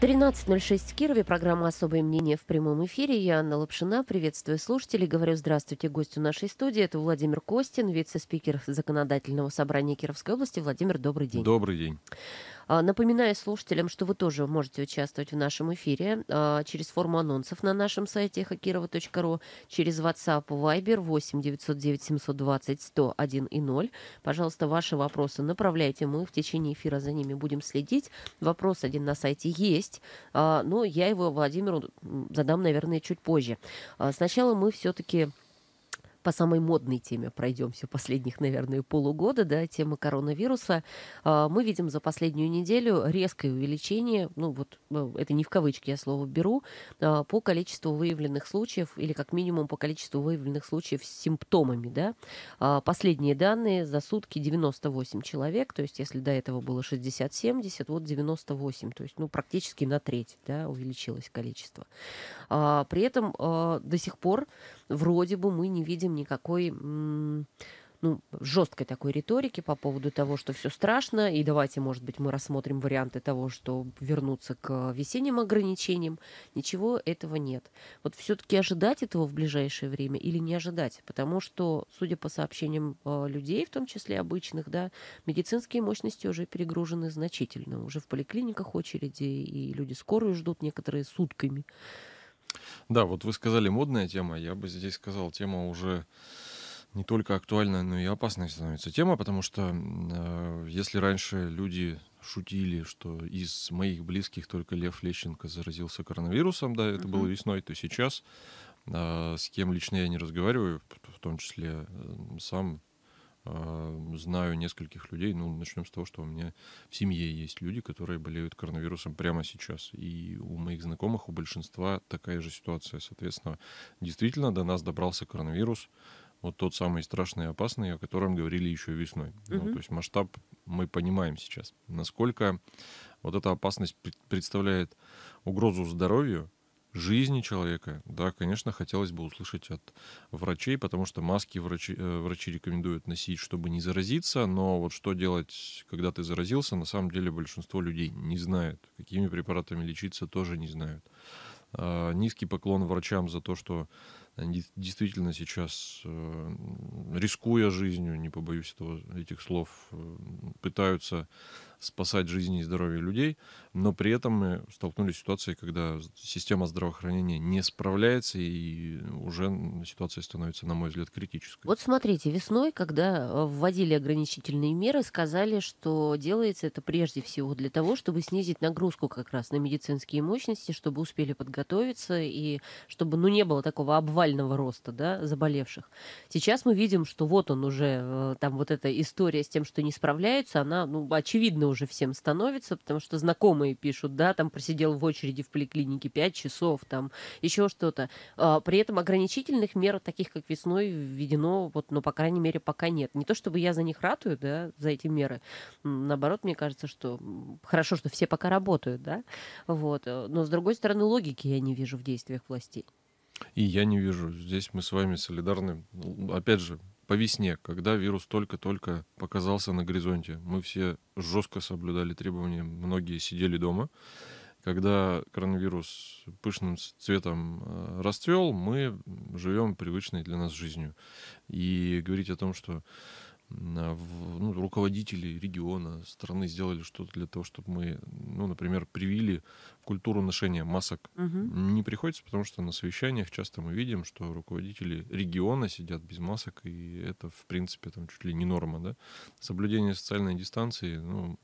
13.06 в Кирове. Программа «Особое мнение» в прямом эфире. Я Анна Лапшина. Приветствую слушателей. Говорю здравствуйте гостю нашей студии. Это Владимир Костин, вице-спикер Законодательного собрания Кировской области. Владимир, добрый день. Добрый день. А, напоминаю слушателям, что вы тоже можете участвовать в нашем эфире а, через форму анонсов на нашем сайте хакирова.ру, через WhatsApp Viber 8 909 720 101 и 0. Пожалуйста, ваши вопросы направляйте. Мы в течение эфира за ними будем следить. Вопрос один на сайте есть, а, но я его Владимиру задам, наверное, чуть позже. Сначала мы все-таки по самой модной теме пройдемся последних, наверное, полугода, да, тема коронавируса. А, мы видим за последнюю неделю резкое увеличение, ну вот э, это не в кавычки я слово беру, а, по количеству выявленных случаев или как минимум по количеству выявленных случаев с симптомами, да. А, последние данные за сутки 98 человек, то есть если до этого было 60-70, вот 98, то есть ну практически на треть, да, увеличилось количество. При этом до сих пор вроде бы мы не видим никакой ну, жесткой такой риторики по поводу того, что все страшно, и давайте, может быть, мы рассмотрим варианты того, что вернуться к весенним ограничениям. Ничего этого нет. Вот все-таки ожидать этого в ближайшее время или не ожидать? Потому что, судя по сообщениям э, людей, в том числе обычных, да, медицинские мощности уже перегружены значительно. Уже в поликлиниках очереди, и люди скорую ждут некоторые сутками. Да, вот вы сказали модная тема, я бы здесь сказал, тема уже не только актуальная, но и опасная становится тема, потому что э, если раньше люди шутили, что из моих близких только Лев Лещенко заразился коронавирусом, да, это mm-hmm. было весной, то сейчас э, с кем лично я не разговариваю, в том числе э, сам Э, знаю нескольких людей, ну, начнем с того, что у меня в семье есть люди, которые болеют коронавирусом прямо сейчас. И у моих знакомых, у большинства такая же ситуация. Соответственно, действительно до нас добрался коронавирус, вот тот самый страшный и опасный, о котором говорили еще весной. Угу. Ну, то есть масштаб мы понимаем сейчас, насколько вот эта опасность представляет угрозу здоровью, жизни человека, да, конечно, хотелось бы услышать от врачей, потому что маски врачи, э, врачи рекомендуют носить, чтобы не заразиться, но вот что делать, когда ты заразился, на самом деле большинство людей не знают, какими препаратами лечиться тоже не знают. А, низкий поклон врачам за то, что они действительно сейчас, э, рискуя жизнью, не побоюсь этого, этих слов, э, пытаются спасать жизни и здоровье людей, но при этом мы столкнулись с ситуацией, когда система здравоохранения не справляется, и уже ситуация становится, на мой взгляд, критической. Вот смотрите, весной, когда э, вводили ограничительные меры, сказали, что делается это прежде всего для того, чтобы снизить нагрузку как раз на медицинские мощности, чтобы успели подготовиться и чтобы ну, не было такого обвального роста да, заболевших. Сейчас мы видим, что вот он уже, э, там вот эта история с тем, что не справляются, она ну, очевидно уже всем становится, потому что знакомые пишут, да, там просидел в очереди в поликлинике 5 часов, там еще что-то. А, при этом ограничительных мер, таких как весной, введено, вот, но ну, по крайней мере, пока нет. Не то чтобы я за них ратую, да, за эти меры. Наоборот, мне кажется, что хорошо, что все пока работают, да, вот. Э, но, с другой стороны, логики я не вижу в действиях властей. И я не вижу. Здесь мы с вами солидарны. Опять же, по весне, когда вирус только-только показался на горизонте. Мы все жестко соблюдали требования, многие сидели дома. Когда коронавирус пышным цветом э, расцвел, мы живем привычной для нас жизнью. И говорить о том, что Э, в, ну, руководители региона, страны сделали что-то для того, чтобы мы, ну, например, привили культуру ношения масок. Угу. Не приходится, потому что на совещаниях часто мы видим, что руководители региона сидят без масок, и это, в принципе, там чуть ли не норма, да. Соблюдение социальной дистанции, ну,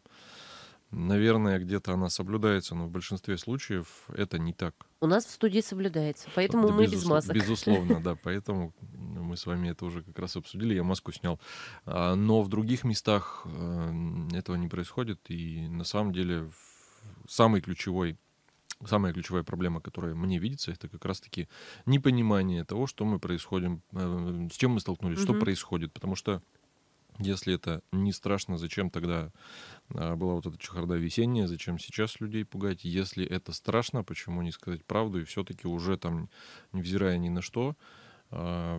Наверное, где-то она соблюдается, но в большинстве случаев это не так. У нас в студии соблюдается, поэтому да, мы безус... без масок. Безусловно, да, поэтому мы с вами это уже как раз обсудили, я маску снял. А, но в других местах э, этого не происходит, и на самом деле самый ключевой самая ключевая проблема, которая мне видится, это как раз-таки непонимание того, что мы происходим, э, с чем мы столкнулись, угу. что происходит. Потому что если это не страшно, зачем тогда а, была вот эта чехарда весенняя, зачем сейчас людей пугать? Если это страшно, почему не сказать правду и все-таки уже там, невзирая ни на что, а,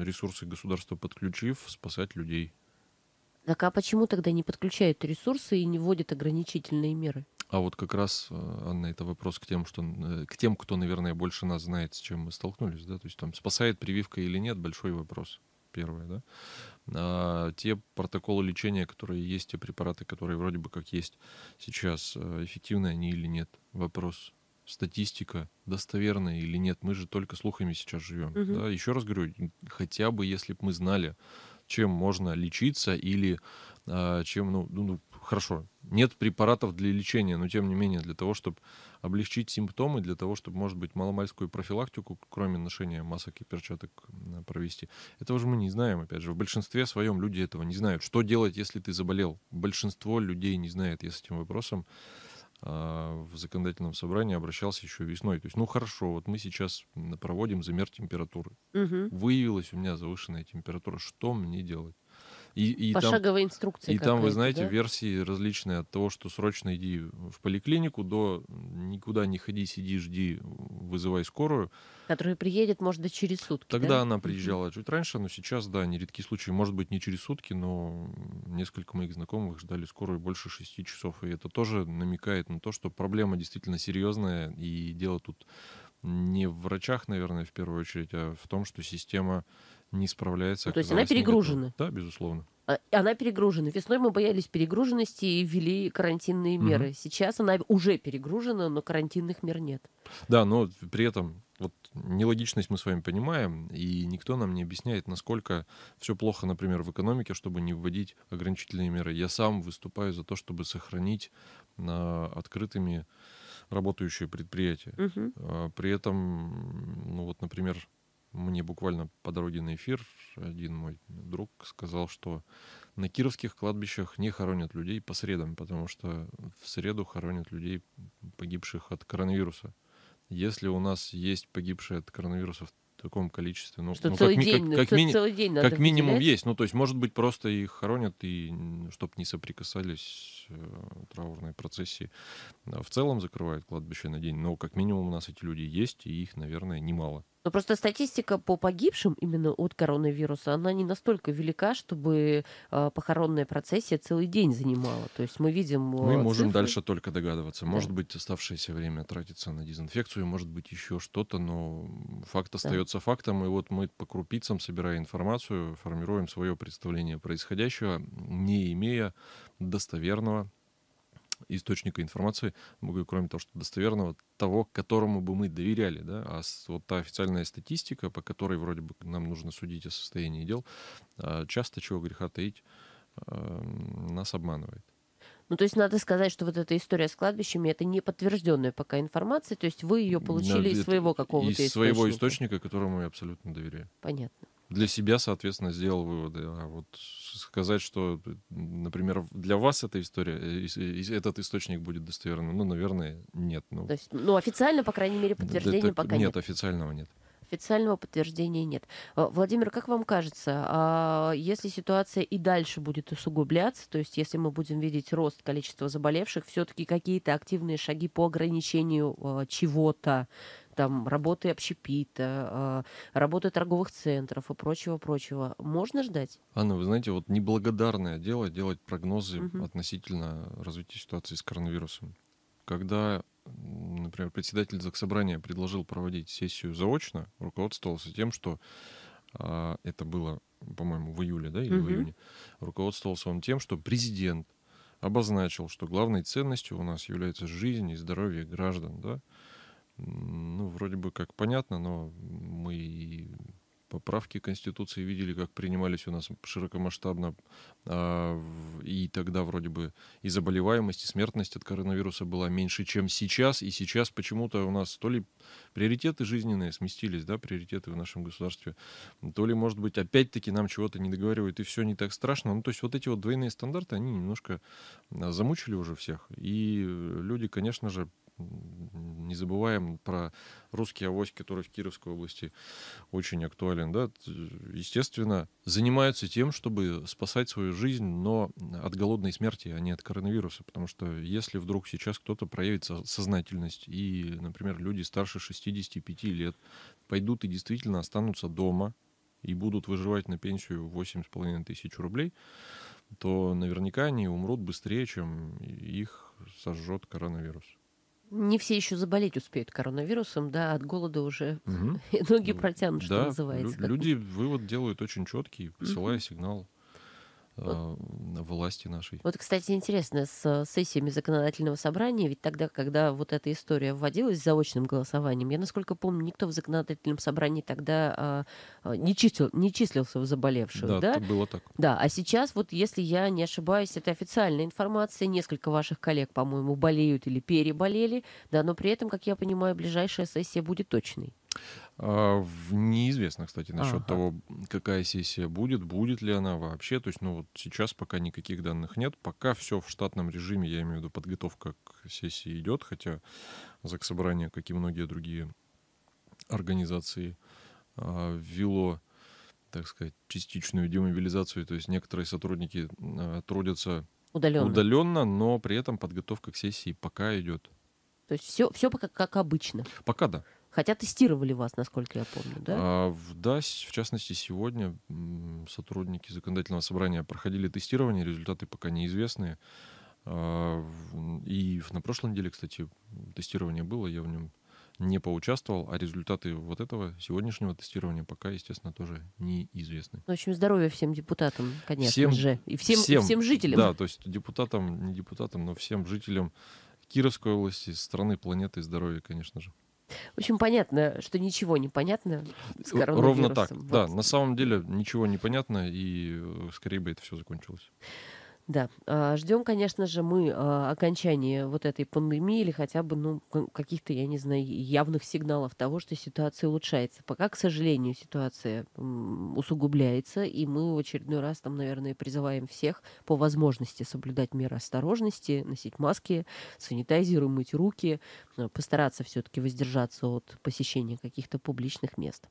ресурсы государства подключив, спасать людей? Так а почему тогда не подключают ресурсы и не вводят ограничительные меры? А вот как раз, а, Анна, это вопрос к тем, что, э, к тем, кто, наверное, больше нас знает, с чем мы столкнулись, да, то есть там спасает прививка или нет, большой вопрос первое, да. А те протоколы лечения, которые есть, те препараты, которые вроде бы как есть сейчас, э, эффективны они или нет? Вопрос статистика достоверная или нет. Мы же только слухами сейчас живем. Угу. Да? Еще раз говорю, хотя бы если бы мы знали, чем можно лечиться или э, чем, ну, ну, ну хорошо, нет препаратов для лечения, но тем не менее для того, чтобы облегчить симптомы, для того, чтобы, может быть, маломальскую профилактику, кроме ношения масок и перчаток, провести. Этого же мы не знаем, опять же. В большинстве своем люди этого не знают. Что делать, если ты заболел? Большинство людей не знает. Я с этим вопросом а, в законодательном собрании обращался еще весной. То есть, ну хорошо, вот мы сейчас проводим замер температуры. Угу. Выявилась у меня завышенная температура. Что мне делать? И, и Пошаговая там, инструкция. И там, вы знаете, да? версии различные от того, что срочно иди в поликлинику, до никуда не ходи, сиди, жди, вызывай скорую. Которая приедет, может, до через сутки. Тогда да? она приезжала чуть раньше, но сейчас, да, нередки случаи. Может быть, не через сутки, но несколько моих знакомых ждали скорую больше шести часов. И это тоже намекает на то, что проблема действительно серьезная. И дело тут не в врачах, наверное, в первую очередь, а в том, что система не справляется. Ну, то есть она ну, перегружена? Да, безусловно. А, она перегружена. Весной мы боялись перегруженности и ввели карантинные меры. Угу. Сейчас она уже перегружена, но карантинных мер нет. Да, но при этом вот нелогичность мы с вами понимаем, и никто нам не объясняет, насколько все плохо, например, в экономике, чтобы не вводить ограничительные меры. Я сам выступаю за то, чтобы сохранить на открытыми работающие предприятия. Угу. При этом, ну вот, например, мне буквально по дороге на эфир один мой друг сказал, что на кировских кладбищах не хоронят людей по средам, потому что в среду хоронят людей, погибших от коронавируса. Если у нас есть погибшие от коронавируса в таком количестве, ну, что ну целый как, день, как, как, мини, целый день как минимум выделять. есть. Ну, то есть, может быть, просто их хоронят, и чтобы не соприкасались э, траурные процессии. А в целом закрывают кладбище на день, но как минимум у нас эти люди есть, и их, наверное, немало. Но просто статистика по погибшим именно от коронавируса, она не настолько велика, чтобы а, похоронная процессия целый день занимала. То есть мы видим... Мы а, можем дальше только догадываться. Может да. быть, оставшееся время тратится на дезинфекцию, может быть, еще что-то, но факт остается да. фактом. И вот мы по крупицам, собирая информацию, формируем свое представление происходящего, не имея достоверного источника информации, кроме того, что достоверного, того, которому бы мы доверяли. Да? А вот та официальная статистика, по которой вроде бы нам нужно судить о состоянии дел, а, часто чего греха таить, эм, нас обманывает. Ну, то есть надо сказать, что вот эта история с кладбищами это не подтвержденная пока информация, то есть вы ее получили из своего какого-то из своего источника, которому я абсолютно доверяю. Понятно для себя, соответственно, сделал выводы. А вот сказать, что, э, например, для вас эта история, э, э, этот источник будет достоверным, ну, наверное, нет. Ну, То есть, ну официально, по крайней мере, подтверждения это, пока нет. Нет, официального нет. Официального подтверждения нет. Владимир, как вам кажется, а, если ситуация и дальше будет усугубляться, то есть если мы будем видеть рост количества заболевших, все-таки какие-то активные шаги по ограничению чего-то там работы общепита, э, работы торговых центров и прочего-прочего, можно ждать? Анна, вы знаете, вот неблагодарное дело делать прогнозы угу. относительно развития ситуации с коронавирусом. Когда например, председатель Заксобрания предложил проводить сессию заочно, руководствовался тем, что а, это было, по-моему, в июле, да, или угу. в июне, руководствовался он тем, что президент обозначил, что главной ценностью у нас является жизнь и здоровье граждан, да, ну, вроде бы как понятно, но мы и поправки Конституции видели, как принимались у нас широкомасштабно. А, и тогда вроде бы и заболеваемость, и смертность от коронавируса была меньше, чем сейчас. И сейчас почему-то у нас то ли приоритеты жизненные сместились, да, приоритеты в нашем государстве, то ли, может быть, опять-таки нам чего-то не договаривают, и все не так страшно. Ну, то есть вот эти вот двойные стандарты, они немножко а, замучили уже всех. И люди, конечно же, не забываем про русские авось, который в Кировской области очень актуален. Да? Естественно, занимаются тем, чтобы спасать свою жизнь, но от голодной смерти, а не от коронавируса. Потому что если вдруг сейчас кто-то проявит сознательность, и, например, люди старше 65 лет пойдут и действительно останутся дома, и будут выживать на пенсию 8,5 тысяч рублей, то наверняка они умрут быстрее, чем их сожжет коронавирус не все еще заболеть успеют коронавирусом, да, от голода уже угу. ноги ну, протянут, что да, называется. Лю- люди вывод делают очень четкий, посылая угу. сигнал вот. А, власти нашей. Вот, кстати, интересно, с сессиями законодательного собрания, ведь тогда, когда вот эта история вводилась заочным голосованием, я, насколько помню, никто в законодательном собрании тогда а, а не, числил, не числился в заболевших, да? Да, это было так. Да, а сейчас вот, если я не ошибаюсь, это официальная информация, несколько ваших коллег, по-моему, болеют или переболели, да, но при этом, как я понимаю, ближайшая сессия будет точной. А, неизвестно, кстати, насчет ага. того, какая сессия будет, будет ли она вообще. То есть, ну вот сейчас пока никаких данных нет. Пока все в штатном режиме, я имею в виду подготовка к сессии идет, хотя ЗАГС Собрание, как и многие другие организации, а, ввело, так сказать, частичную демобилизацию. То есть некоторые сотрудники а, трудятся удаленно, удаленно но при этом подготовка к сессии пока идет. То есть все, все пока как обычно. Пока да. Хотя тестировали вас, насколько я помню, да? А, да, в частности, сегодня сотрудники законодательного собрания проходили тестирование, результаты пока неизвестны. А, и на прошлой неделе, кстати, тестирование было, я в нем не поучаствовал, а результаты вот этого сегодняшнего тестирования пока, естественно, тоже неизвестны. Ну, в общем, здоровья всем депутатам, конечно всем, же, и всем, всем, и всем жителям. Да, то есть депутатам, не депутатам, но всем жителям Кировской области, страны, планеты, здоровья, конечно же. В общем, понятно, что ничего не понятно с э, коронавирусом. Ровно так, вот. да. На самом деле ничего не понятно, и э, скорее бы это все закончилось. Да, а, ждем, конечно же, мы а, окончания вот этой пандемии или хотя бы, ну, каких-то, я не знаю, явных сигналов того, что ситуация улучшается. Пока, к сожалению, ситуация усугубляется, и мы в очередной раз там, наверное, призываем всех по возможности соблюдать меры осторожности, носить маски, санитайзеры, мыть руки, а, постараться все-таки воздержаться от посещения каких-то публичных мест.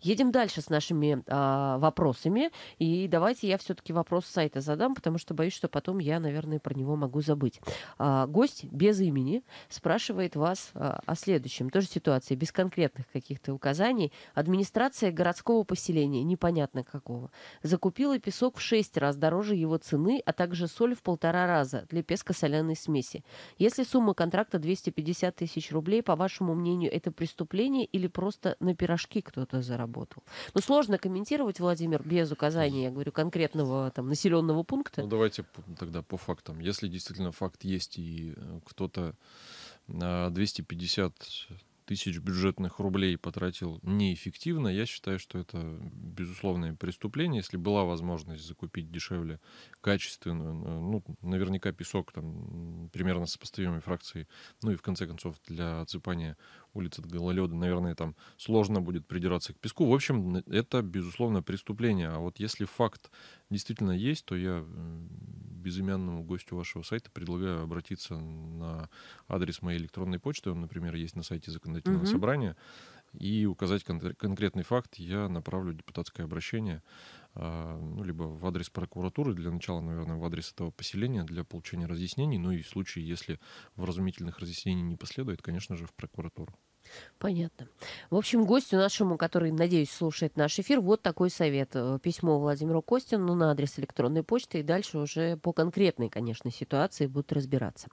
Едем дальше с нашими а, вопросами, и давайте я все-таки вопрос сайта задам, потому что боюсь, боюсь, что потом я, наверное, про него могу забыть. А, гость без имени спрашивает вас а, о следующем. Тоже ситуация, без конкретных каких-то указаний. Администрация городского поселения, непонятно какого, закупила песок в шесть раз дороже его цены, а также соль в полтора раза для песка соляной смеси. Если сумма контракта 250 тысяч рублей, по вашему мнению, это преступление или просто на пирожки кто-то заработал? Ну, сложно комментировать, Владимир, без указания, я говорю, конкретного там населенного пункта. Ну, давайте давайте тогда по фактам. Если действительно факт есть и э, кто-то на э, 250 тысяч бюджетных рублей потратил неэффективно, я считаю, что это безусловное преступление. Если была возможность закупить дешевле качественную, э, ну, наверняка песок там примерно сопоставимой фракции, ну и в конце концов для отсыпания улиц от гололеда, наверное, там сложно будет придираться к песку. В общем, это, безусловно, преступление. А вот если факт действительно есть, то я безымянному гостю вашего сайта предлагаю обратиться на адрес моей электронной почты, он, например, есть на сайте законодательного угу. собрания, и указать кон- конкретный факт, я направлю депутатское обращение а, ну, либо в адрес прокуратуры, для начала, наверное, в адрес этого поселения для получения разъяснений, ну и в случае, если вразумительных разъяснений не последует, конечно же, в прокуратуру. Понятно. В общем, гостю нашему, который, надеюсь, слушает наш эфир, вот такой совет. Э, письмо Владимиру Костину на адрес электронной почты и дальше уже по конкретной, конечно, ситуации будут разбираться.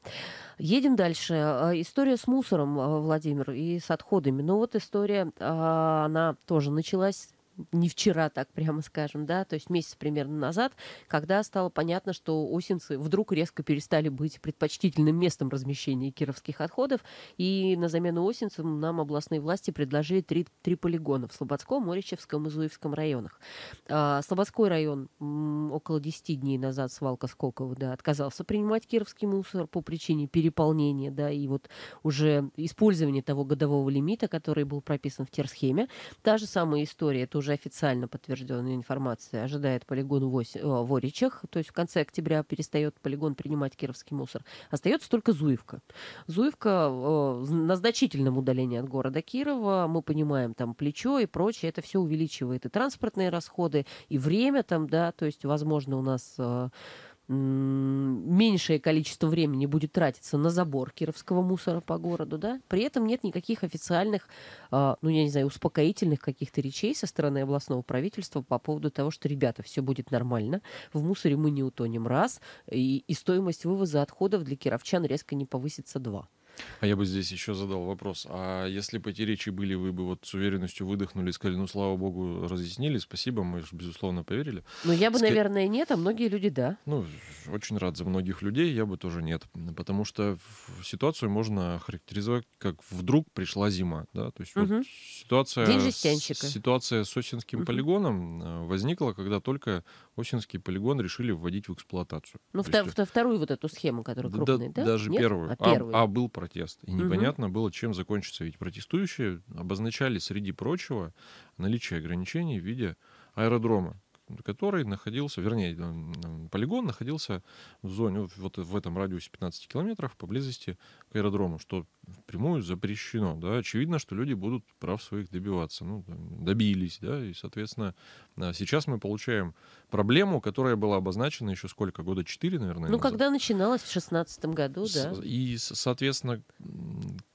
Едем дальше. Э, история с мусором, э, Владимир, и с отходами. Ну вот история, а, она тоже началась не вчера, так прямо скажем, да, то есть месяц примерно назад, когда стало понятно, что осенцы вдруг резко перестали быть предпочтительным местом размещения кировских отходов, и на замену осенцам нам областные власти предложили три, три полигона в Слободском, Моричевском и Зуевском районах. А, Слободской район м, около 10 дней назад свалка Скокова, да, отказался принимать кировский мусор по причине переполнения, да, и вот уже использование того годового лимита, который был прописан в терсхеме. Та же самая история, тоже уже официально подтвержденная информация ожидает полигон э, в Оричах, то есть в конце октября перестает полигон принимать кировский мусор. Остается только Зуевка. Зуевка э, на значительном удалении от города Кирова, мы понимаем, там плечо и прочее, это все увеличивает и транспортные расходы, и время там, да, то есть, возможно, у нас... Э, меньшее количество времени будет тратиться на забор кировского мусора по городу, да, при этом нет никаких официальных, э, ну, я не знаю, успокоительных каких-то речей со стороны областного правительства по поводу того, что, ребята, все будет нормально, в мусоре мы не утонем раз, и, и стоимость вывоза отходов для кировчан резко не повысится два. А я бы здесь еще задал вопрос. А если бы эти речи были, вы бы вот с уверенностью выдохнули и сказали, ну, слава богу, разъяснили, спасибо, мы же, безусловно, поверили. Ну, я бы, Ск... наверное, нет, а многие люди да. Ну, очень рад за многих людей, я бы тоже нет. Потому что ситуацию можно характеризовать как вдруг пришла зима, да, то есть угу. вот ситуация... День жестянщика. Ситуация с Осинским угу. полигоном э, возникла, когда только Осинский полигон решили вводить в эксплуатацию. Ну, втор- есть... вторую вот эту схему, которая крупная, да? да? Даже Нет? А, а, первую. А, а был протест. И непонятно угу. было, чем закончится. Ведь протестующие обозначали, среди прочего, наличие ограничений в виде аэродрома который находился, вернее, полигон находился в зоне, вот в этом радиусе 15 километров поблизости к аэродрому, что прямую запрещено. Да? Очевидно, что люди будут прав своих добиваться. Ну, добились, да, и, соответственно, а сейчас мы получаем проблему, которая была обозначена еще сколько? Года 4, наверное? Ну, назад. когда начиналась в 16 году, с- да. И, соответственно,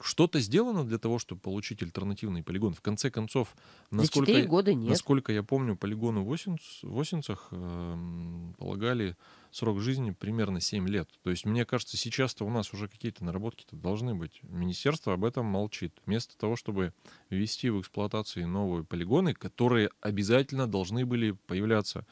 что-то сделано для того, чтобы получить альтернативный полигон. В конце концов, насколько, года нет. насколько я помню, полигону 8 в Осинцах эм, полагали срок жизни примерно 7 лет. То есть, мне кажется, сейчас-то у нас уже какие-то наработки-то должны быть. Министерство об этом молчит. Вместо того, чтобы ввести в эксплуатацию новые полигоны, которые обязательно должны были появляться,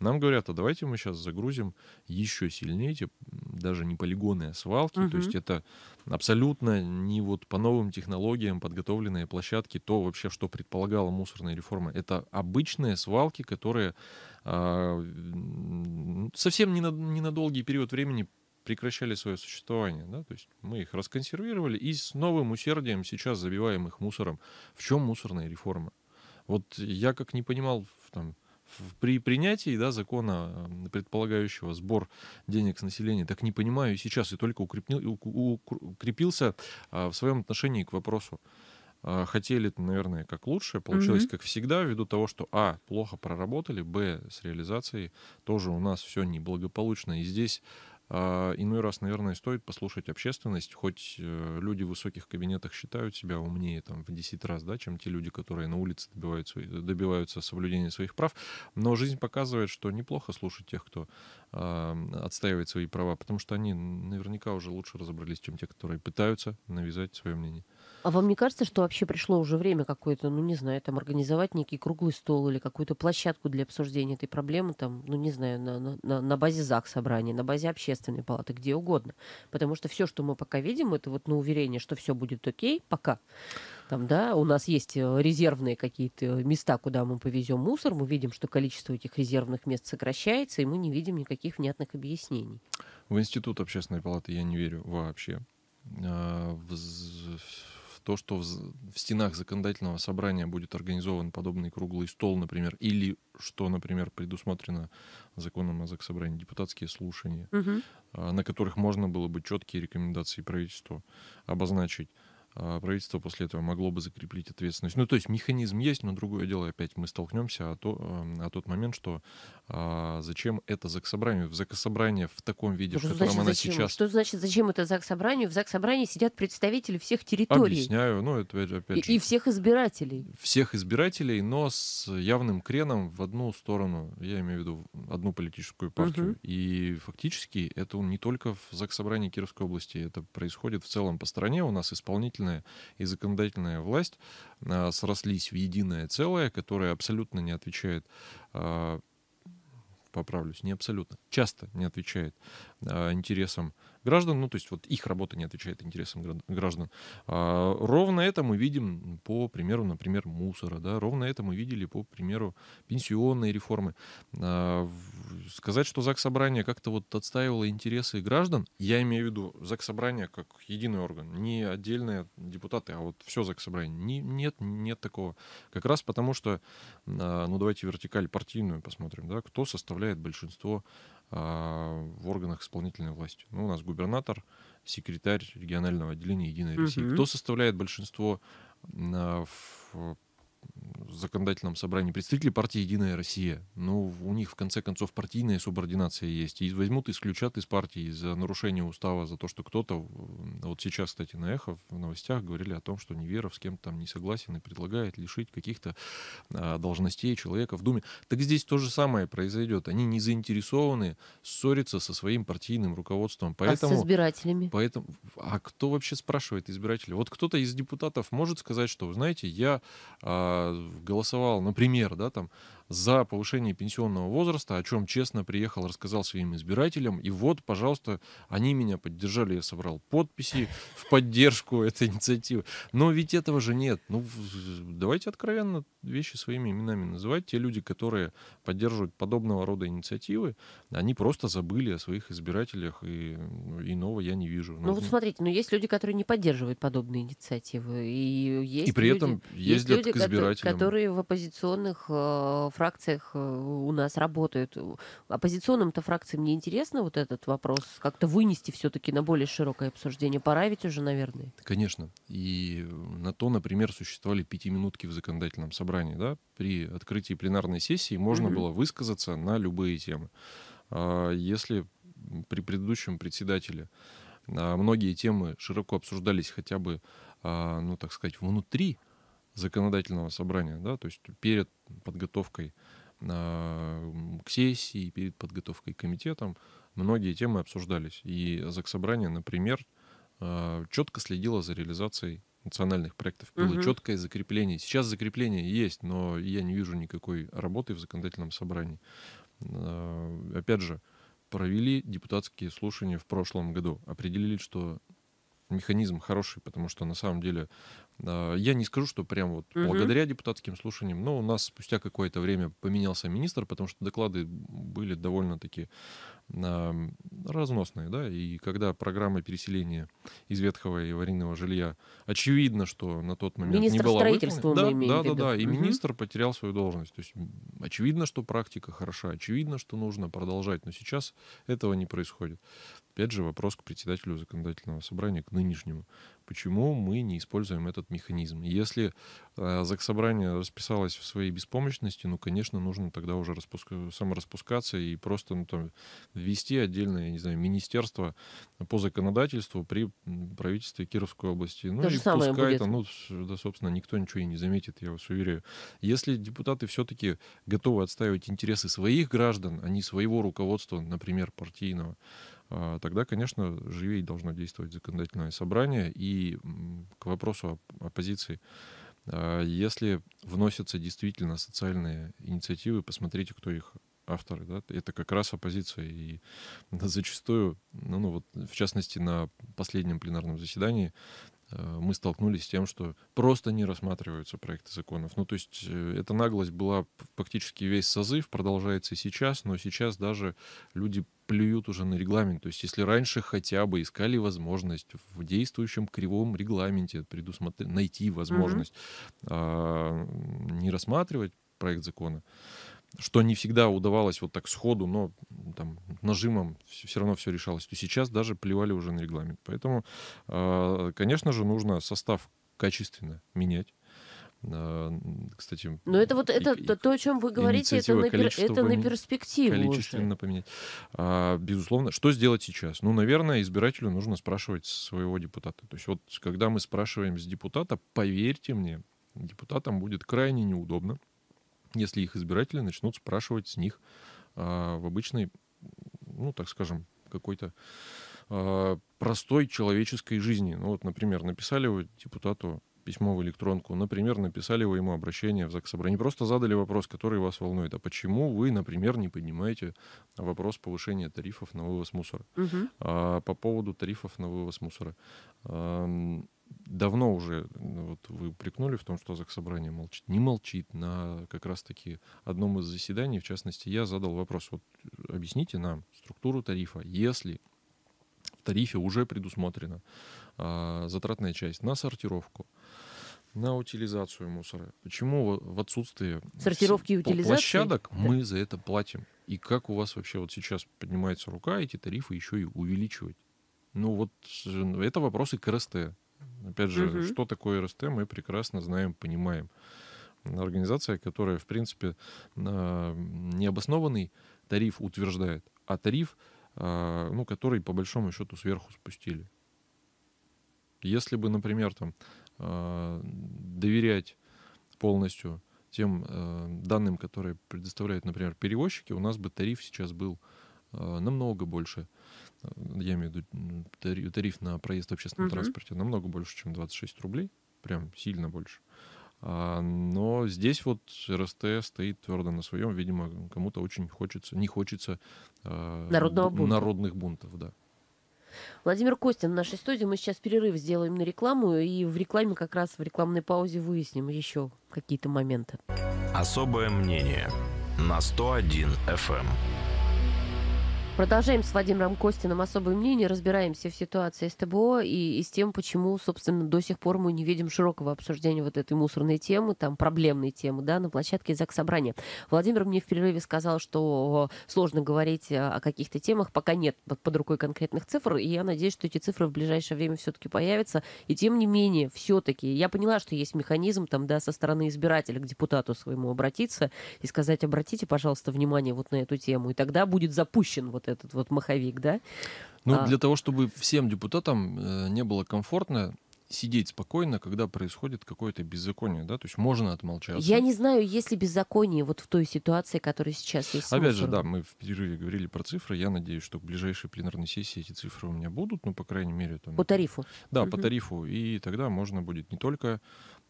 нам говорят, а давайте мы сейчас загрузим еще сильнее эти, даже не полигоны, а свалки. Угу. То есть, это абсолютно не вот по новым технологиям подготовленные площадки, то вообще, что предполагала мусорная реформа. Это обычные свалки, которые э, совсем не на, не на долгий период времени прекращали свое существование. Да? То есть мы их расконсервировали и с новым усердием сейчас забиваем их мусором. В чем мусорная реформа? Вот я как не понимал там, при принятии да, закона, предполагающего сбор денег с населения, так не понимаю и сейчас и только укрепнил, укрепился а, в своем отношении к вопросу. А, хотели, наверное, как лучше, получилось угу. как всегда, ввиду того, что А, плохо проработали, Б, с реализацией тоже у нас все неблагополучно. И здесь а, иной раз, наверное, стоит послушать общественность, хоть э, люди в высоких кабинетах считают себя умнее там, в 10 раз, да, чем те люди, которые на улице добиваются, добиваются соблюдения своих прав, но жизнь показывает, что неплохо слушать тех, кто отстаивать свои права, потому что они наверняка уже лучше разобрались, чем те, которые пытаются навязать свое мнение. А вам не кажется, что вообще пришло уже время какое-то, ну не знаю, там организовать некий круглый стол или какую-то площадку для обсуждения этой проблемы, там, ну не знаю, на, на, на базе ЗАГС собрания, на базе общественной палаты, где угодно. Потому что все, что мы пока видим, это вот на уверение, что все будет окей, пока там, да, у нас есть э, резервные какие-то места, куда мы повезем мусор, мы видим, что количество этих резервных мест сокращается, и мы не видим никаких внятных объяснений. В институт общественной палаты я не верю вообще. А, в, в то, что в, в стенах законодательного собрания будет организован подобный круглый стол, например, или что, например, предусмотрено законом о заксобрании, депутатские слушания, угу. на которых можно было бы четкие рекомендации правительству обозначить а, правительство после этого могло бы закреплить ответственность. Ну, то есть механизм есть, но другое дело, опять мы столкнемся о, а то, о а тот момент, что а, зачем это ЗАГС-собранию? В ЗАГС-собрание в таком виде, что в ну, котором значит, она зачем? сейчас... Что значит, зачем это ЗАГС-собранию? В ЗАГС-собрании сидят представители всех территорий. Объясняю, ну, это опять и, же... И всех избирателей. Всех избирателей, но с явным креном в одну сторону, я имею в виду одну политическую партию. Угу. И фактически это не только в ЗАГС-собрании Кировской области, это происходит в целом по стране. У нас исполнитель исполнительная и законодательная власть а, срослись в единое целое, которое абсолютно не отвечает а, поправлюсь, не абсолютно, часто не отвечает а, интересам граждан, ну то есть вот их работа не отвечает интересам граждан. А, ровно это мы видим по примеру, например, мусора, да, ровно это мы видели по примеру пенсионной реформы. А, сказать, что ЗАГС Собрание как-то вот отстаивало интересы граждан, я имею в виду ЗАГС Собрание как единый орган, не отдельные депутаты, а вот все ЗАГС Собрание. Не, нет, нет такого. Как раз потому, что, а, ну давайте вертикаль партийную посмотрим, да, кто составляет большинство а, в органах исполнительной власти. Ну, у нас губернатор, секретарь регионального отделения Единой России. Угу. Кто составляет большинство в а, законодательном собрании представители партии «Единая Россия». Ну, у них, в конце концов, партийная субординация есть. И возьмут, исключат из партии за нарушение устава, за то, что кто-то... Вот сейчас, кстати, на «Эхо» в новостях говорили о том, что Неверов с кем-то там не согласен и предлагает лишить каких-то а, должностей человека в Думе. Так здесь то же самое произойдет. Они не заинтересованы ссориться со своим партийным руководством. Поэтому, а с избирателями? Поэтому, а кто вообще спрашивает избирателя? Вот кто-то из депутатов может сказать, что, знаете, я а, голосовал, например, да, там, за повышение пенсионного возраста, о чем честно приехал, рассказал своим избирателям. И вот, пожалуйста, они меня поддержали, я собрал подписи в поддержку этой инициативы. Но ведь этого же нет. Ну, давайте откровенно вещи своими именами называть. Те люди, которые поддерживают подобного рода инициативы, они просто забыли о своих избирателях, и ну, иного я не вижу. Ну, ну вот ну. смотрите, но ну, есть люди, которые не поддерживают подобные инициативы. И, есть и при люди, этом ездят есть люди, к избирателям. Которые в оппозиционных э, фракциях э, у нас работают. Оппозиционным-то фракциям не интересно вот этот вопрос как-то вынести все-таки на более широкое обсуждение? Пора ведь уже, наверное. Конечно. И на то, например, существовали пятиминутки в законодательном собрании. Да? При открытии пленарной сессии можно mm-hmm. было высказаться на любые темы. А если при предыдущем председателе а, многие темы широко обсуждались хотя бы, а, ну, так сказать, внутри законодательного собрания, да, то есть перед подготовкой к сессии, перед подготовкой к комитетам многие темы обсуждались. И Заксобрание, например, а, четко следило за реализацией национальных проектов. Было угу. четкое закрепление. Сейчас закрепление есть, но я не вижу никакой работы в законодательном собрании. А, опять же, провели депутатские слушания в прошлом году. Определили, что механизм хороший, потому что на самом деле а, я не скажу, что прям вот угу. благодаря депутатским слушаниям, но у нас спустя какое-то время поменялся министр, потому что доклады были довольно-таки разносные, да, и когда программа переселения из ветхого и аварийного жилья, очевидно, что на тот момент министр не была строительства выполнена. да, да, да, да, и угу. министр потерял свою должность. То есть очевидно, что практика хороша, очевидно, что нужно продолжать, но сейчас этого не происходит. Опять же, вопрос к председателю законодательного собрания, к нынешнему почему мы не используем этот механизм. Если э, собрание расписалось в своей беспомощности, ну, конечно, нужно тогда уже распуск... самораспускаться и просто ну, там, ввести отдельное, я не знаю, министерство по законодательству при правительстве Кировской области. Ну, и пускай будет. там, ну, да, собственно, никто ничего и не заметит, я вас уверяю. Если депутаты все-таки готовы отстаивать интересы своих граждан, а не своего руководства, например, партийного, а, тогда, конечно, живее должно действовать законодательное собрание. И к вопросу о оппозиции. А, если вносятся действительно социальные инициативы, посмотрите, кто их авторы. Да? Это как раз оппозиция. И зачастую, ну, ну вот, в частности, на последнем пленарном заседании Э, мы столкнулись с тем, что просто не рассматриваются проекты законов. Ну, то есть э, эта наглость была практически весь созыв, продолжается и сейчас, но сейчас даже люди плюют уже на регламент. То есть если раньше хотя бы искали возможность в действующем кривом регламенте предусмотр... найти возможность угу. а, не рассматривать проект закона, что не всегда удавалось вот так сходу, но там нажимом все, все равно все решалось, то сейчас даже плевали уже на регламент. Поэтому, а, конечно же, нужно состав качественно менять а, кстати. Но это вот это и, то, о чем вы говорите, это на, пер, это на перспективу. Количественно уже. поменять. А, безусловно, что сделать сейчас? Ну, наверное, избирателю нужно спрашивать своего депутата. То есть вот когда мы спрашиваем с депутата, поверьте мне, депутатам будет крайне неудобно если их избиратели начнут спрашивать с них а, в обычной, ну, так скажем, какой-то а, простой человеческой жизни. Ну, вот, например, написали вы депутату письмо в электронку, например, написали вы ему обращение в ЗАГС Собрание, просто задали вопрос, который вас волнует, а почему вы, например, не поднимаете вопрос повышения тарифов на вывоз мусора, угу. а, по поводу тарифов на вывоз мусора. А, давно уже, ну, вот вы прикнули в том, что собрание молчит. Не молчит. На как раз-таки одном из заседаний, в частности, я задал вопрос. Вот объясните нам структуру тарифа. Если в тарифе уже предусмотрена а, затратная часть на сортировку, на утилизацию мусора. Почему в отсутствие сортировки и утилизации площадок да. мы за это платим? И как у вас вообще вот сейчас поднимается рука эти тарифы еще и увеличивать? Ну вот это вопросы к РСТ. Опять же, угу. что такое РСТ, мы прекрасно знаем, понимаем. Организация, которая, в принципе, а, необоснованный тариф утверждает, а тариф, а, ну, который, по большому счету, сверху спустили. Если бы, например, там, а, доверять полностью тем данным, которые предоставляют, например, перевозчики, у нас бы тариф сейчас был намного больше я имею в виду тариф на проезд в общественном угу. транспорте, намного больше, чем 26 рублей, прям сильно больше. А, но здесь вот РСТ стоит твердо на своем. Видимо, кому-то очень хочется, не хочется а, Народного бунта. народных бунтов, да. Владимир Костин в нашей студии. Мы сейчас перерыв сделаем на рекламу, и в рекламе как раз в рекламной паузе выясним еще какие-то моменты. Особое мнение на 101 FM. Продолжаем с Владимиром Костином особое мнение, разбираемся в ситуации с ТБО и, и с тем, почему, собственно, до сих пор мы не видим широкого обсуждения вот этой мусорной темы, там, проблемной темы, да, на площадке ЗАГС Собрания. Владимир мне в перерыве сказал, что э, сложно говорить э, о каких-то темах, пока нет под рукой конкретных цифр, и я надеюсь, что эти цифры в ближайшее время все-таки появятся. И тем не менее, все-таки, я поняла, что есть механизм, там, да, со стороны избирателя к депутату своему обратиться и сказать, обратите, пожалуйста, внимание вот на эту тему, и тогда будет запущен вот вот этот вот маховик, да? Ну, а... для того, чтобы всем депутатам э, не было комфортно, сидеть спокойно, когда происходит какое-то беззаконие, да, то есть можно отмолчаться. Я не знаю, есть ли беззаконие вот в той ситуации, которая сейчас есть. Опять же, да, мы в перерыве говорили про цифры, я надеюсь, что к ближайшей пленарной сессии эти цифры у меня будут, ну, по крайней мере. Там, по тарифу. Да, угу. по тарифу, и тогда можно будет не только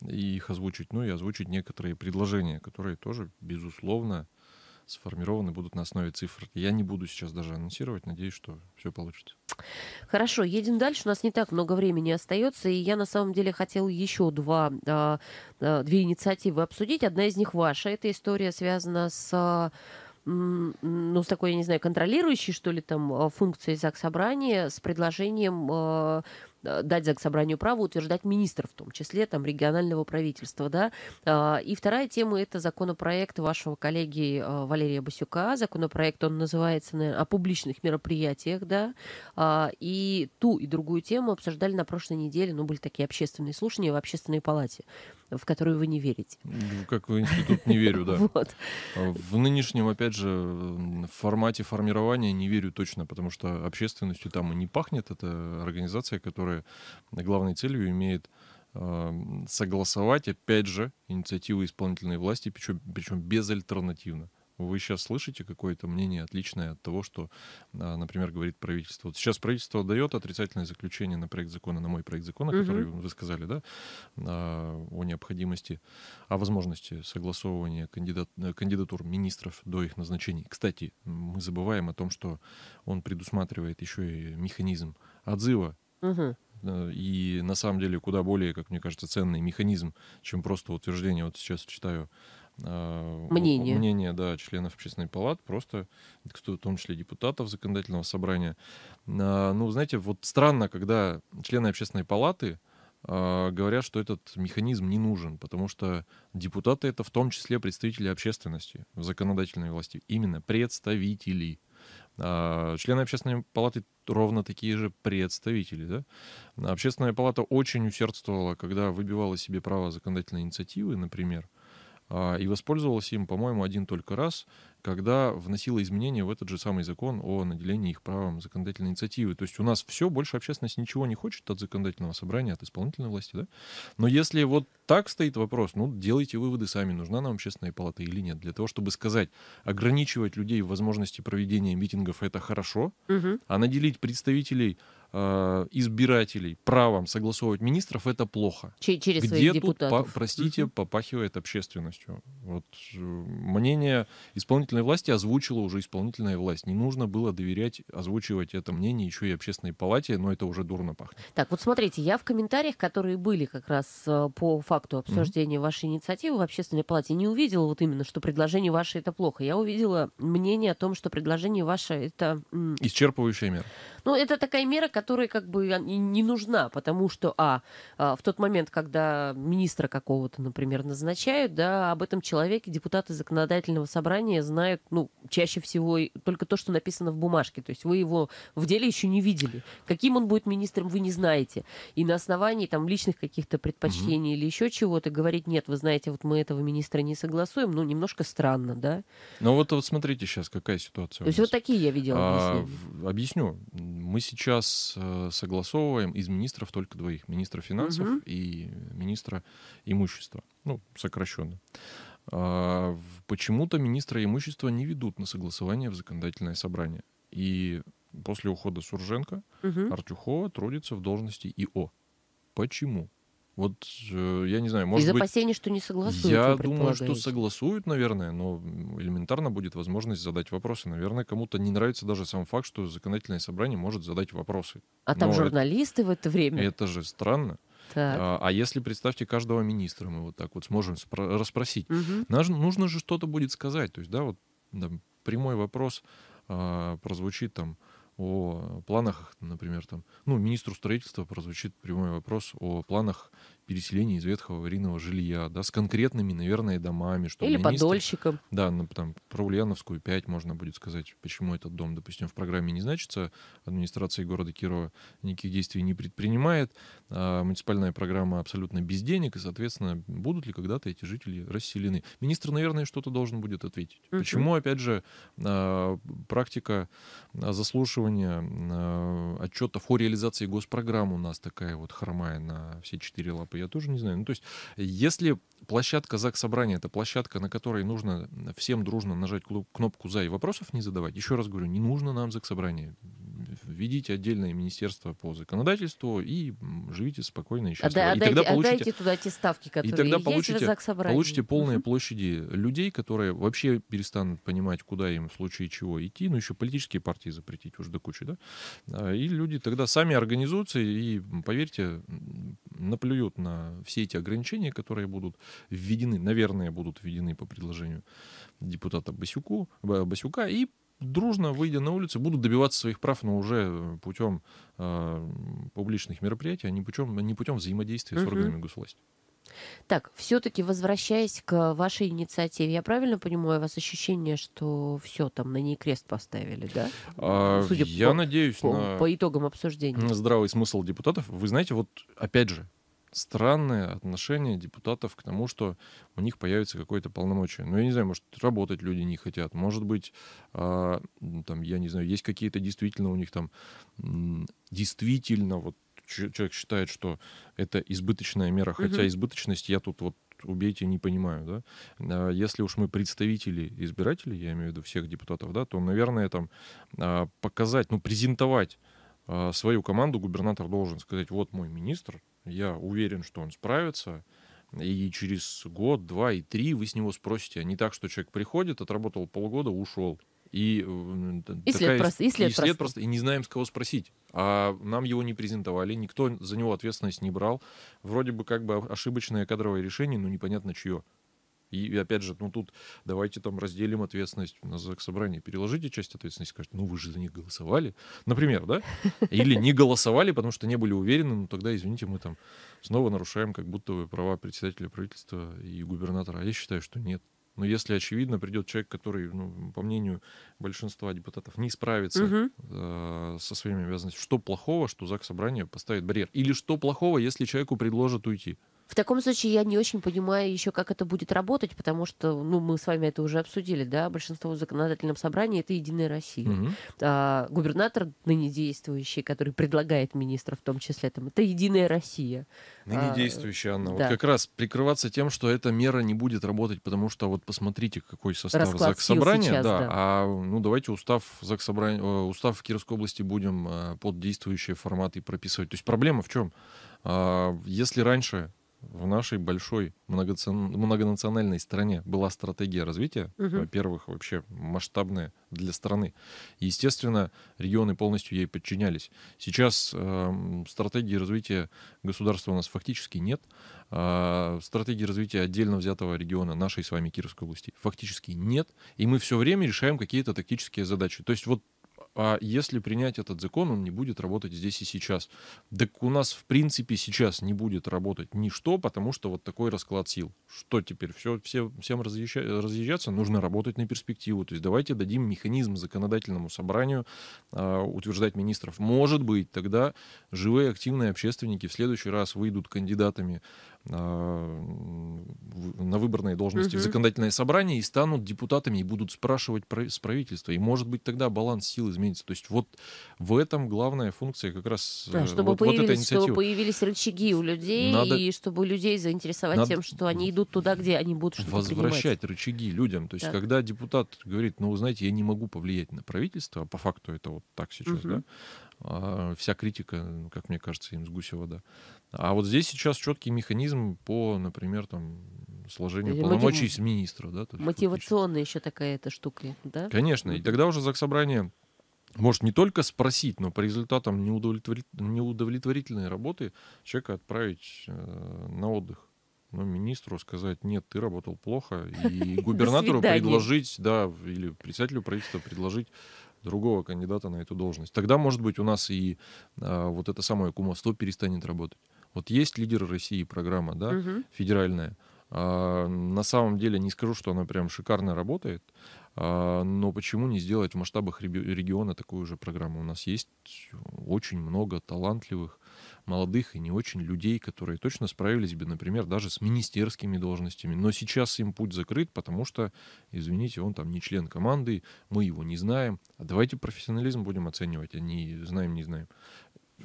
их озвучить, но и озвучить некоторые предложения, которые тоже, безусловно, сформированы будут на основе цифр. Я не буду сейчас даже анонсировать, надеюсь, что все получится. Хорошо, едем дальше. У нас не так много времени остается, и я на самом деле хотел еще два, а, а, две инициативы обсудить. Одна из них ваша. Эта история связана с а, ну, с такой, я не знаю, контролирующей, что ли, там, функцией ЗАГС Собрания с предложением Э, дать за собранию право утверждать министра, в том числе там регионального правительства, да. А, и вторая тема это законопроект вашего коллеги э, Валерия Басюка. Законопроект он называется наверное, о публичных мероприятиях, да. А, и ту и другую тему обсуждали на прошлой неделе, ну были такие общественные слушания в общественной палате в которую вы не верите. Ну, как в институт не верю, да. Вот. А в нынешнем, опять же, формате формирования не верю точно, потому что общественностью там и не пахнет. Это организация, которая главной целью имеет а, согласовать, опять же, инициативы исполнительной власти, причем, причем безальтернативно. Вы сейчас слышите какое-то мнение отличное от того, что, а, например, говорит правительство. Вот сейчас правительство дает отрицательное заключение на проект закона, на мой проект закона, угу. который вы сказали, да, а, о необходимости, о возможности согласовывания кандидат, э, кандидатур министров до их назначений. Кстати, мы забываем о том, что он предусматривает еще и механизм отзыва. Угу и на самом деле куда более, как мне кажется, ценный механизм, чем просто утверждение. Вот сейчас читаю а, мнение. мнение да, членов общественной палаты, просто в том числе депутатов законодательного собрания. А, ну, знаете, вот странно, когда члены общественной палаты а, говорят, что этот механизм не нужен, потому что депутаты это в том числе представители общественности в законодательной власти, именно представители. Члены общественной палаты ровно такие же представители. Да? Общественная палата очень усердствовала, когда выбивала себе право законодательной инициативы, например, а, и воспользовался им, по-моему, один только раз когда вносила изменения в этот же самый закон о наделении их правом законодательной инициативы. То есть у нас все, больше общественность ничего не хочет от законодательного собрания, от исполнительной власти, да? Но если вот так стоит вопрос, ну, делайте выводы сами, нужна нам общественная палата или нет. Для того, чтобы сказать, ограничивать людей в возможности проведения митингов — это хорошо, угу. а наделить представителей э, избирателей правом согласовывать министров это плохо. Через Где своих тут, депутатов. По, простите, попахивает общественностью. Вот э, мнение исполнительной исполнительной власти озвучила уже исполнительная власть. Не нужно было доверять, озвучивать это мнение еще и общественной палате, но это уже дурно пахнет. Так, вот смотрите, я в комментариях, которые были как раз э, по факту обсуждения mm-hmm. вашей инициативы в общественной палате, не увидела вот именно, что предложение ваше это плохо. Я увидела мнение о том, что предложение ваше это... Исчерпывающая мера. Ну, это такая мера, которая как бы а, не нужна, потому что, а, а, в тот момент, когда министра какого-то, например, назначают, да, об этом человеке депутаты законодательного собрания знают знает, ну, чаще всего только то, что написано в бумажке. То есть вы его в деле еще не видели. Каким он будет министром, вы не знаете. И на основании там личных каких-то предпочтений угу. или еще чего-то говорить, нет, вы знаете, вот мы этого министра не согласуем, ну, немножко странно, да? Ну, вот, вот смотрите сейчас, какая ситуация. То есть вот такие я видела. а, Объясню. Мы сейчас э, согласовываем из министров только двоих. Министра финансов угу. и министра имущества. Ну, сокращенно. А, почему-то министра имущества не ведут на согласование в законодательное собрание. И после ухода Сурженко угу. Артюхова трудится в должности ИО. Почему? Вот э, я не знаю, может Из быть... Из опасений, что не согласуют, Я думаю, что согласуют, наверное, но элементарно будет возможность задать вопросы. Наверное, кому-то не нравится даже сам факт, что законодательное собрание может задать вопросы. А но там журналисты это, в это время? Это же странно. Так. А, а, если, представьте, каждого министра мы вот так вот сможем расспросить. Угу. Наш, нужно же что-то будет сказать. То есть, да, вот да, прямой вопрос а, прозвучит там, о планах, например, там, ну, министру строительства прозвучит прямой вопрос о планах переселения из ветхого аварийного жилья, да, с конкретными, наверное, домами. Что Или министр, подольщиком. Да, ну, там, про Ульяновскую 5 можно будет сказать, почему этот дом, допустим, в программе не значится, администрация города Кирова никаких действий не предпринимает, а муниципальная программа абсолютно без денег, и, соответственно, будут ли когда-то эти жители расселены. Министр, наверное, что-то должен будет ответить. Почему, опять же, а, практика а, заслушивания требования э, отчетов о реализации госпрограмм у нас такая вот хромая на все четыре лапы, я тоже не знаю. Ну, то есть, если площадка ЗАГС Собрания — это площадка, на которой нужно всем дружно нажать кнопку «За» и вопросов не задавать, еще раз говорю, не нужно нам ЗАГС Собрание введите отдельное министерство по законодательству и живите спокойно и счастливо. Отдай, и тогда получите, отдайте туда те ставки, которые и тогда есть получите, получите полные угу. площади людей, которые вообще перестанут понимать, куда им в случае чего идти, ну еще политические партии запретить уже до кучи, да? А, и люди тогда сами организуются и, поверьте, наплюют на все эти ограничения, которые будут введены, наверное, будут введены по предложению депутата Басюку, Басюка, и дружно, выйдя на улицу, будут добиваться своих прав, но уже э, путем э, публичных мероприятий, а не путем, не путем взаимодействия угу. с органами госвласти. Так, все-таки возвращаясь к вашей инициативе, я правильно понимаю, у вас ощущение, что все там на ней крест поставили, да? А, ну, Судя я по, надеюсь по, на по итогам обсуждения. На здравый смысл депутатов. Вы знаете, вот опять же, странное отношение депутатов к тому, что у них появится какое-то полномочие. Ну, я не знаю, может, работать люди не хотят, может быть, э, там, я не знаю, есть какие-то действительно у них там, действительно, вот человек считает, что это избыточная мера, хотя угу. избыточность я тут вот убейте, не понимаю, да. А, если уж мы представители избирателей, я имею в виду всех депутатов, да, то, наверное, там а, показать, ну, презентовать свою команду губернатор должен сказать, вот мой министр, я уверен, что он справится. И через год, два и три вы с него спросите. А не так, что человек приходит, отработал полгода, ушел. И, э, и, такая, след, просто, и, след, и след просто. просто. И не знаем, с кого спросить. А нам его не презентовали, никто за него ответственность не брал. Вроде бы как бы ошибочное кадровое решение, но непонятно чье. И опять же, ну тут давайте там разделим ответственность на собрание, переложите часть ответственности, скажете, ну вы же за них голосовали, например, да? Или не голосовали, потому что не были уверены, ну тогда, извините, мы там снова нарушаем как будто бы права председателя правительства и губернатора. А я считаю, что нет. Но если, очевидно, придет человек, который, ну, по мнению большинства депутатов, не справится угу. э, со своими обязанностями, что плохого, что ЗАГС собрание поставит барьер? Или что плохого, если человеку предложат уйти? В таком случае я не очень понимаю еще, как это будет работать, потому что, ну, мы с вами это уже обсудили, да, большинство в законодательном собрании это Единая Россия. Угу. А, губернатор ныне действующий, который предлагает министра в том числе, там, это Единая Россия. Ныне а, действующая, Анна. Да. Вот как раз прикрываться тем, что эта мера не будет работать, потому что вот посмотрите, какой состав Расклад Заксобрания. да, да. А, ну, давайте устав, Заксобрания, э, устав Кировской области будем э, под действующие форматы прописывать. То есть проблема в чем? А, если раньше в нашей большой многонациональной стране была стратегия развития, угу. во-первых, вообще масштабная для страны. Естественно, регионы полностью ей подчинялись. Сейчас э, стратегии развития государства у нас фактически нет. Э, стратегии развития отдельно взятого региона нашей с вами Кировской области фактически нет. И мы все время решаем какие-то тактические задачи. То есть вот а если принять этот закон, он не будет работать здесь и сейчас. Так у нас, в принципе, сейчас не будет работать ничто, потому что вот такой расклад сил. Что теперь? Все, все, всем разъезжа, разъезжаться? Нужно работать на перспективу. То есть давайте дадим механизм законодательному собранию э, утверждать министров. Может быть, тогда живые активные общественники в следующий раз выйдут кандидатами а, на выборные должности угу. в законодательное собрание и станут депутатами и будут спрашивать с правительства. И, может быть, тогда баланс сил изменится. То есть вот в этом главная функция как раз да, э, чтобы вот, появились, вот Чтобы появились рычаги у людей, Надо... и чтобы людей заинтересовать Надо... тем, что они идут туда, где они будут что-то Возвращать принимать. рычаги людям. То есть да. когда депутат говорит, ну, вы знаете, я не могу повлиять на правительство, а по факту это вот так сейчас, угу. да, а вся критика, ну, как мне кажется, им с гуся вода. А вот здесь сейчас четкий механизм механизм по, например, там, сложению Или полномочий мотив... министра. Да, Мотивационная еще такая эта штука, да? Конечно, и тогда уже Заксобрание может не только спросить, но по результатам неудовлетворит... неудовлетворительной работы человека отправить э, на отдых. Но министру сказать, нет, ты работал плохо, и губернатору предложить, да, или председателю правительства предложить другого кандидата на эту должность. Тогда, может быть, у нас и э, вот это самое кумовство перестанет работать. Вот есть лидеры России программа, да, угу. федеральная. А, на самом деле не скажу, что она прям шикарно работает, а, но почему не сделать в масштабах региона такую же программу? У нас есть очень много талантливых, молодых и не очень людей, которые точно справились бы, например, даже с министерскими должностями. Но сейчас им путь закрыт, потому что, извините, он там не член команды, мы его не знаем. А давайте профессионализм будем оценивать, а не знаем, не знаем.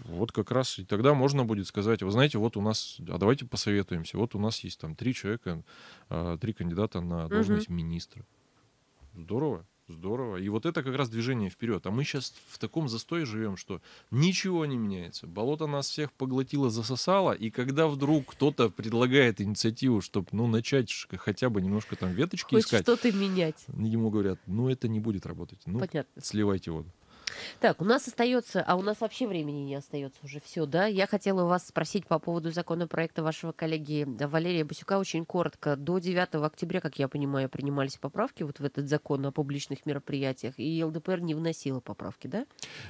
Вот как раз и тогда можно будет сказать, вы знаете, вот у нас, а давайте посоветуемся, вот у нас есть там три человека, а, три кандидата на должность угу. министра. Здорово, здорово. И вот это как раз движение вперед. А мы сейчас в таком застое живем, что ничего не меняется. Болото нас всех поглотило, засосало, и когда вдруг кто-то предлагает инициативу, чтобы ну, начать хотя бы немножко там веточки Хоть искать. что-то менять. Ему говорят, ну это не будет работать. Ну, Понятно. сливайте воду. Так, у нас остается, а у нас вообще времени не остается уже все, да? Я хотела вас спросить по поводу законопроекта вашего коллеги Валерия Басюка очень коротко. До 9 октября, как я понимаю, принимались поправки вот в этот закон о публичных мероприятиях, и ЛДПР не вносила поправки, да?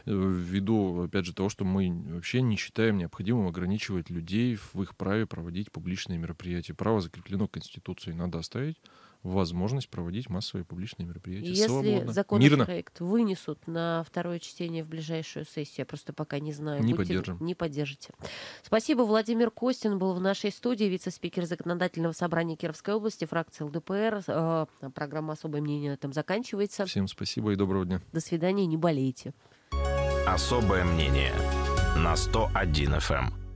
Э, ввиду, опять же, того, что мы вообще не считаем необходимым ограничивать людей в их праве проводить публичные мероприятия. Право закреплено Конституцией, надо оставить возможность проводить массовые публичные мероприятия Если законопроект мирно. вынесут на второе чтение в ближайшую сессию, я просто пока не знаю. Не будете, поддержим. Не поддержите. Спасибо. Владимир Костин был в нашей студии, вице-спикер Законодательного собрания Кировской области, фракции ЛДПР. Э, программа «Особое мнение» на этом заканчивается. Всем спасибо и доброго дня. До свидания, не болейте. Особое мнение на 101 FM.